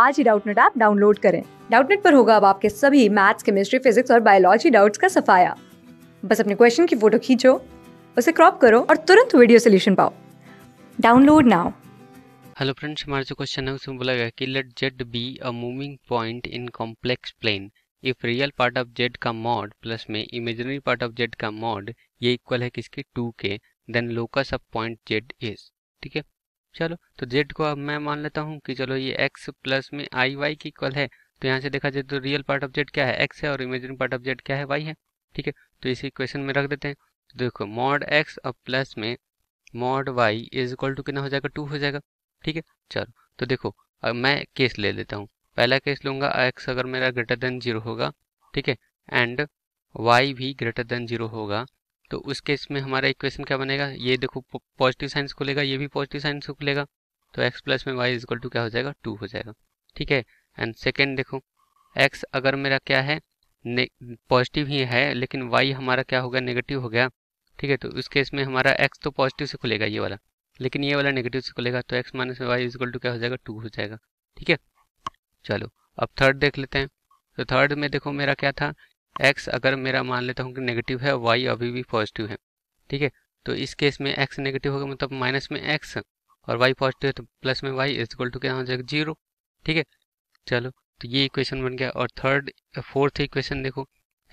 आज ही Doubtnut app download करें डाउटनेट पर होगा अब आपके सभी मैथ्स केमिस्ट्री फिजिक्स और बायोलॉजी डाउट्स का सफाया बस अपने क्वेश्चन की फोटो खींचो उसे क्रॉप करो और तुरंत वीडियो सोल्यूशन पाओ डाउनलोड नाउ हेलो फ्रेंड्स हमारे जो क्वेश्चन है उसमें बोला गया कि let Z be a moving point in complex plane if real part of Z का मॉड प्लस में इमेजिनरी पार्ट ऑफ जेड का मॉड ये इक्वल है किसके two K then locus of point Z is ठीक है चलो तो जेड को अब मैं मान लेता हूँ कि चलो ये एक्स प्लस में आई वाई की इक्वल है तो यहाँ से देखा जाए तो रियल पार्ट ऑफ जेड क्या है एक्स है और इमेजिन पार्ट ऑफ जेड क्या है वाई है ठीक है तो इसी क्वेश्चन में रख देते हैं तो देखो मॉड एक्स और प्लस में mod Y is equal to कितना हो जाएगा टू हो जाएगा ठीक है चलो तो देखो अब मैं केस ले लेता हूँ पहला केस लूंगा एक्स अगर मेरा ग्रेटर देन जीरो होगा ठीक है एंड वाई भी ग्रेटर देन जीरो होगा तो उस केस में हमारा इक्वेशन क्या बनेगा ये देखो पॉजिटिव साइंस खुलेगा ये भी पॉजिटिव साइंस खुलेगा तो एक्स प्लस में वाई इजक्वल टू क्या हो जाएगा टू हो जाएगा ठीक है एंड सेकेंड देखो एक्स अगर मेरा क्या है पॉजिटिव ही है लेकिन वाई हमारा क्या हो गया नेगेटिव हो गया ठीक है तो उस केस में हमारा एक्स तो पॉजिटिव से खुलेगा ये वाला लेकिन ये वाला नेगेटिव से खुलेगा तो एक्स माइनस में वाई इजक्वल टू क्या हो जाएगा टू हो जाएगा ठीक है चलो अब थर्ड देख लेते हैं तो थर्ड में देखो मेरा क्या था एक्स अगर मेरा मान लेता हूँ कि नेगेटिव है वाई अभी भी पॉजिटिव है ठीक है तो इस केस में एक्स नेगेटिव होगा मतलब माइनस में एक्स और वाई पॉजिटिव है तो प्लस में वाई इज इक्वल टू क्या हो जाएगा जीरो ठीक है चलो तो ये इक्वेशन बन गया और थर्ड फोर्थ इक्वेशन देखो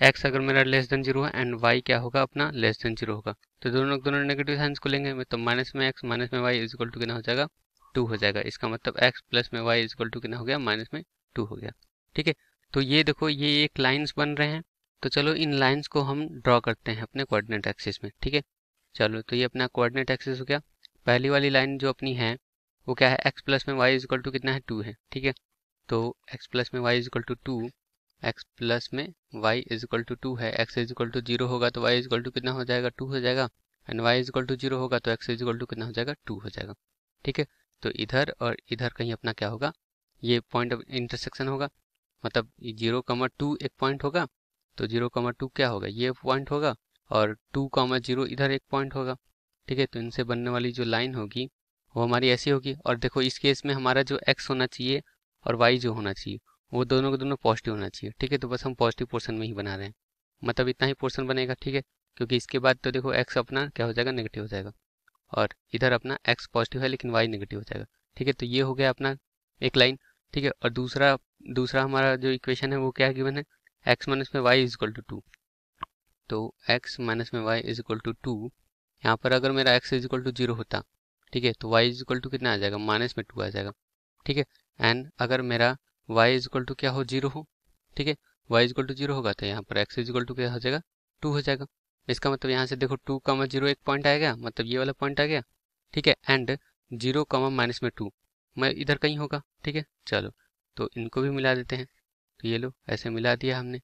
एक्स अगर मेरा लेस देन जीरो है एंड वाई क्या होगा अपना लेस देन जीरो होगा तो दोनों दोनों नेगेटिव साइंस को लेंगे तो मतलब माइनस में एक्स माइनस में वाई इज इक्वल टू कितना हो जाएगा टू हो जाएगा इसका मतलब एक्स प्लस में वाई इज इक्वल टू कितना हो गया माइनस में टू हो गया ठीक है तो ये देखो ये एक लाइन्स बन रहे हैं तो चलो इन लाइन्स को हम ड्रॉ करते हैं अपने कोऑर्डिनेट एक्सिस में ठीक है चलो तो ये अपना कोऑर्डिनेट एक्सिस हो गया पहली वाली लाइन जो अपनी है वो क्या है एक्स प्लस में वाई इजकल टू कितना है टू है ठीक है तो एक्स प्लस में Y is equal to two X plus में वाई इजकल टू टू है एक्स इजकल टू जीरो होगा तो वाई इजकल टू कितना हो जाएगा टू हो जाएगा and Y is equal to zero होगा तो एक्स इजकल टू कितना हो जाएगा टू हो जाएगा ठीक है तो इधर और इधर कहीं अपना क्या होगा ये पॉइंट ऑफ इंटरसेक्शन होगा मतलब जीरो कमर टू एक पॉइंट होगा तो जीरो कॉमा टू क्या होगा ये पॉइंट होगा और टू कॉमा जीरो इधर एक पॉइंट होगा ठीक है तो इनसे बनने वाली जो लाइन होगी वो हमारी ऐसी होगी और देखो इस केस में हमारा जो एक्स होना चाहिए और वाई जो होना चाहिए वो दोनों के दोनों पॉजिटिव होना चाहिए ठीक है तो बस हम पॉजिटिव पोर्सन में ही बना रहे हैं मतलब इतना ही पोर्सन बनेगा ठीक है क्योंकि इसके बाद तो देखो एक्स अपना क्या हो जाएगा नेगेटिव हो जाएगा और इधर अपना एक्स पॉजिटिव है लेकिन वाई नेगेटिव हो जाएगा ठीक है तो ये हो गया अपना एक लाइन ठीक है और दूसरा दूसरा हमारा जो इक्वेशन है वो क्या गिवन है एक्स माइनस में Y is equal to two तो एक्स माइनस में Y is equal to two यहाँ पर अगर मेरा X is equal to zero होता ठीक है तो वाई इज इक्वल टू कितना आ जाएगा माइनस में टू आ जाएगा ठीक है एंड अगर मेरा वाई इज इक्वल टू क्या हो जीरो हो ठीक है Y is equal to zero होगा तो यहाँ पर एक्स इज इक्वल टू क्या हो जाएगा टू हो जाएगा इसका मतलब यहाँ से देखो टू कमा जीरो एक पॉइंट आएगा मतलब ये वाला पॉइंट आ गया ठीक है एंड जीरो कमा माइनस में टू मैं इधर कहीं होगा ठीक है चलो तो इनको भी मिला देते हैं तो ये लो ऐसे मिला दिया हमने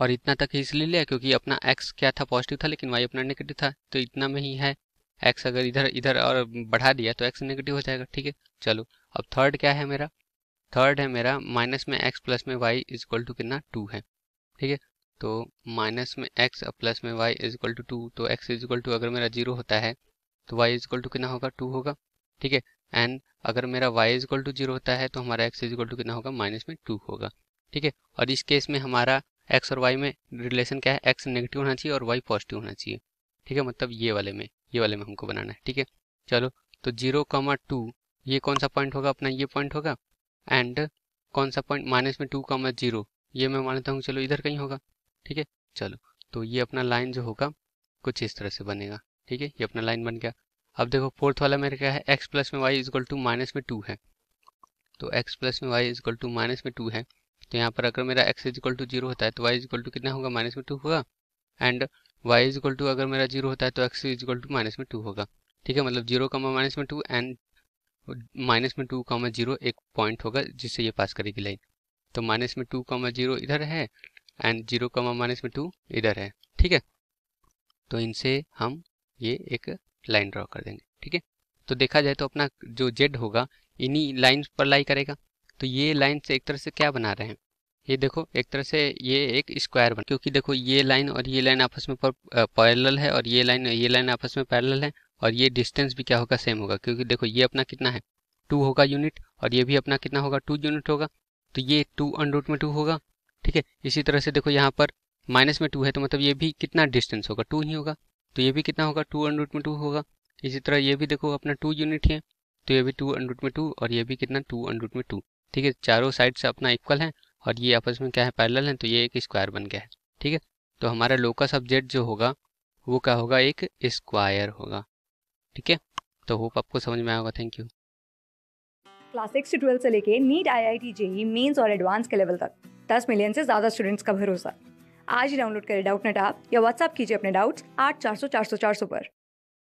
और इतना तक ही इसलिए लिया क्योंकि अपना एक्स क्या था पॉजिटिव था लेकिन वाई अपना नेगेटिव था तो इतना में ही है एक्स अगर इधर इधर और बढ़ा दिया तो एक्स नेगेटिव हो जाएगा ठीक है चलो अब थर्ड क्या है मेरा थर्ड है मेरा माइनस में एक्स प्लस में वाई इज इक्वल टू कितना टू है ठीक है तो माइनस में एक्स प्लस में Y is equal to two तो एक्स इज इक्वल टू अगर मेरा जीरो होता है तो वाई इज इक्वल टू कितना होगा टू होगा ठीक है एंड अगर मेरा Y is equal to zero होता है तो हमारा एक्स इज इक्वल टू कितना होगा माइनस में टू होगा ठीक है और इस केस में हमारा एक्स और वाई में रिलेशन क्या है एक्स नेगेटिव होना चाहिए और वाई पॉजिटिव होना चाहिए ठीक है मतलब ये वाले में ये वाले में हमको बनाना है ठीक है चलो तो जीरो कॉमा टू ये कौन सा पॉइंट होगा अपना ये पॉइंट होगा एंड कौन सा पॉइंट माइनस में टू कॉमा जीरो ये मैं मानता हूँ चलो इधर कहीं होगा ठीक है चलो तो ये अपना लाइन जो होगा कुछ इस तरह से बनेगा ठीक है ये अपना लाइन बन गया अब देखो फोर्थ वाला मेरा क्या है एक्स प्लस में वाई इजगल टू माइनस में टू है तो एक्स प्लस में वाई इजगल टू माइनस में टू है तो यहाँ पर अगर मेरा X is equal to zero होता है तो वाई इज इक्वल टू कितना होगा माइनस में टू होगा and Y is equal to अगर मेरा जीरो होता है तो X is equal to minus में टू होगा ठीक है मतलब जीरो कमा माइनस में टू एंड माइनस में टू कॉमा जीरो एक पॉइंट होगा जिससे ये पास करेगी लाइन तो माइनस में टू कॉमा जीरो इधर है एंड जीरो कॉमा माइनस में टू इधर है ठीक है तो इनसे हम ये एक लाइन ड्रॉ कर देंगे ठीक है तो देखा जाए तो अपना जो जेड होगा इन्हीं लाइन पर लाई करेगा तो ये लाइन से एक तरह से क्या बना रहे हैं ये देखो एक तरह से ये एक स्क्वायर बन क्योंकि देखो ये लाइन और ये लाइन आपस में पैरल है और ये लाइन ये लाइन आपस में पैरल है और ये डिस्टेंस भी क्या होगा सेम होगा क्योंकि देखो ये अपना कितना है टू होगा यूनिट और ये भी अपना कितना होगा टू यूनिट होगा तो ये टू अन रूट में टू होगा ठीक है इसी तरह से देखो यहाँ पर माइनस में टू है तो मतलब ये भी कितना डिस्टेंस होगा टू ही होगा तो ये भी कितना होगा टू अन रूट में टू होगा इसी तरह ये भी देखो अपना टू यूनिट है तो ये भी टू अन रूट में टू और ये भी कितना टू अन रूट में टू ठीक है चारों साइड से अपना इक्वल है और ये आपस में क्या है पैरेलल है तो ये एक स्क्वायर बन गया है ठीक है तो हमारा लोकस ऑब्जेक्ट जो होगा वो क्या होगा एक स्क्वायर होगा ठीक है तो होप आपको समझ में आएगा थैंक यू क्लास सिक्स से ट्वेल्थ से लेके NEET I I T JEE mains और एडवांस के लेवल तक दस मिलियन से ज़्यादा स्टूडेंट्स का भरोसा आज ही डाउनलोड करें डाउट नेट आप या व्हाट्सअप कीजिए अपने डाउट्स आठ चार सौ चार सौ चार सौ पर